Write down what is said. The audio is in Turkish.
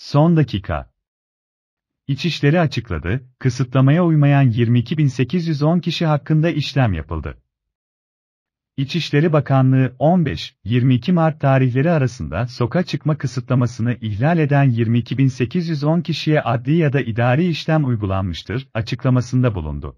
Son dakika. İçişleri açıkladı, kısıtlamaya uymayan 22.810 kişi hakkında işlem yapıldı. İçişleri Bakanlığı 15-22 Mart tarihleri arasında sokağa çıkma kısıtlamasını ihlal eden 22.810 kişiye adli ya da idari işlem uygulanmıştır açıklamasında bulundu.